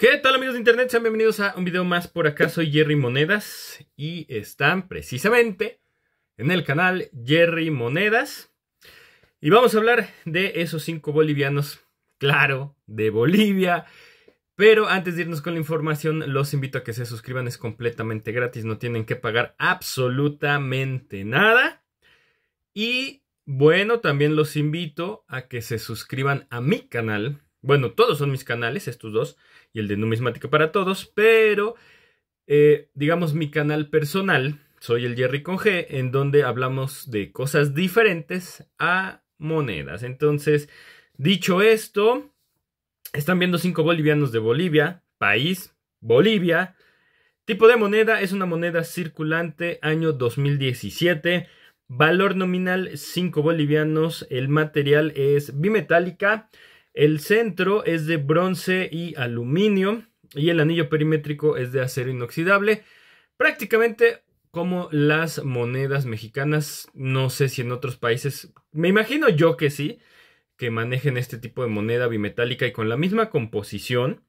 ¿Qué tal amigos de internet? Sean bienvenidos a un video más por acá. Soy Jerry Monedas y están precisamente en el canal Jerry Monedas. Y vamos a hablar de esos cinco bolivianos, claro, de Bolivia. Pero antes de irnos con la información, los invito a que se suscriban, es completamente gratis, no tienen que pagar absolutamente nada. Y bueno, también los invito a que se suscriban a mi canal, bueno, todos son mis canales, estos dos, y el de numismática para todos, pero eh, digamos mi canal personal, soy el Jerry con G, en donde hablamos de cosas diferentes a monedas. Entonces, dicho esto, están viendo cinco bolivianos de Bolivia, país, Bolivia. Tipo de moneda es una moneda circulante año 2017. Valor nominal 5 bolivianos. El material es bimetálica. El centro es de bronce y aluminio y el anillo perimétrico es de acero inoxidable. Prácticamente como las monedas mexicanas, no sé si en otros países, me imagino yo que sí, que manejen este tipo de moneda bimetálica y con la misma composición.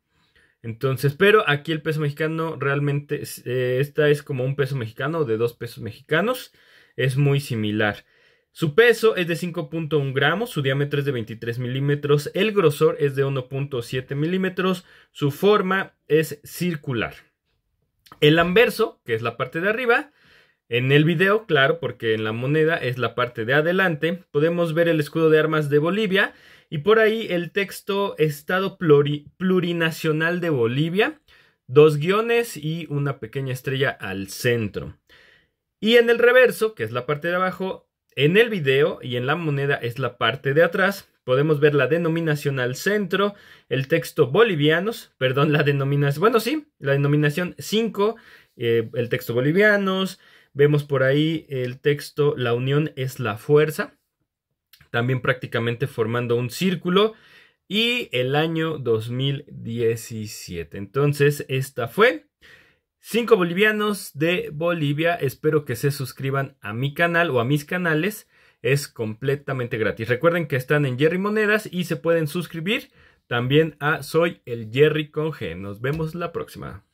Entonces, pero aquí el peso mexicano realmente, eh, esta es como un peso mexicano de dos pesos mexicanos, es muy similar. Su peso es de 5.1 gramos, su diámetro es de 23 milímetros, el grosor es de 1.7 milímetros, su forma es circular. El anverso, que es la parte de arriba, en el video, claro, porque en la moneda es la parte de adelante, podemos ver el escudo de armas de Bolivia y por ahí el texto Estado Plurinacional de Bolivia, dos guiones y una pequeña estrella al centro. Y en el reverso, que es la parte de abajo, en el video y en la moneda es la parte de atrás. Podemos ver la denominación al centro, el texto bolivianos, perdón, la denominación, bueno, sí, la denominación 5, eh, el texto bolivianos. Vemos por ahí el texto La unión es la fuerza, también prácticamente formando un círculo. Y el año 2017. Entonces, esta fue 5 bolivianos de Bolivia. Espero que se suscriban a mi canal o a mis canales. Es completamente gratis. Recuerden que están en Jerry Monedas y se pueden suscribir también a Soy el Jerry con G. Nos vemos la próxima.